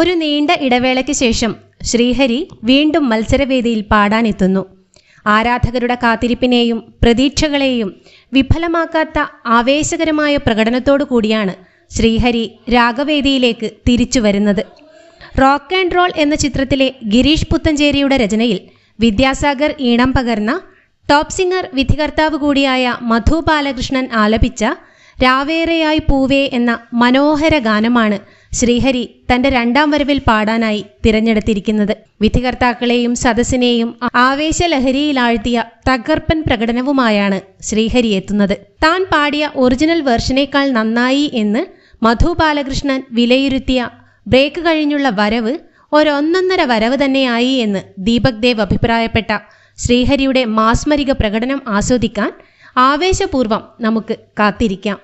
ഒരു നീണ്ട ഇടവേളയ്ക്ക് ശേഷം ശ്രീഹരി വീണ്ടും മത്സരവേദിയിൽ പാടാനെത്തുന്നു ആരാധകരുടെ കാത്തിരിപ്പിനെയും പ്രതീക്ഷകളെയും വിഫലമാക്കാത്ത ആവേശകരമായ പ്രകടനത്തോടു കൂടിയാണ് ശ്രീഹരി രാഗവേദിയിലേക്ക് തിരിച്ചു വരുന്നത് റോക്ക് ആൻഡ് റോൾ എന്ന ചിത്രത്തിലെ ഗിരീഷ് പുത്തഞ്ചേരിയുടെ രചനയിൽ വിദ്യാസാഗർ ഈണം പകർന്ന ടോപ്പ് സിംഗർ വിധികർത്താവ് കൂടിയായ മധു ബാലകൃഷ്ണൻ ആലപിച്ച രാവേറെയായി പൂവേ എന്ന മനോഹര ഗാനമാണ് ശ്രീഹരി തന്റെ രണ്ടാം വരവിൽ പാടാനായി തിരഞ്ഞെടുത്തിരിക്കുന്നത് വിധികർത്താക്കളെയും സദസ്സിനെയും ആവേശലഹരിയിലാഴ്ത്തിയ തകർപ്പൻ പ്രകടനവുമായാണ് ശ്രീഹരി എത്തുന്നത് താൻ പാടിയ ഒറിജിനൽ വേർഷനേക്കാൾ നന്നായി എന്ന് മധു ബാലകൃഷ്ണൻ വിലയിരുത്തിയ ബ്രേക്ക് കഴിഞ്ഞുള്ള വരവ് ഒരൊന്നൊന്നര വരവ് തന്നെയായി എന്ന് ദീപക് ദേവ് അഭിപ്രായപ്പെട്ട ശ്രീഹരിയുടെ മാസ്മരിക പ്രകടനം ആസ്വദിക്കാൻ ആവേശപൂർവം നമുക്ക് കാത്തിരിക്കാം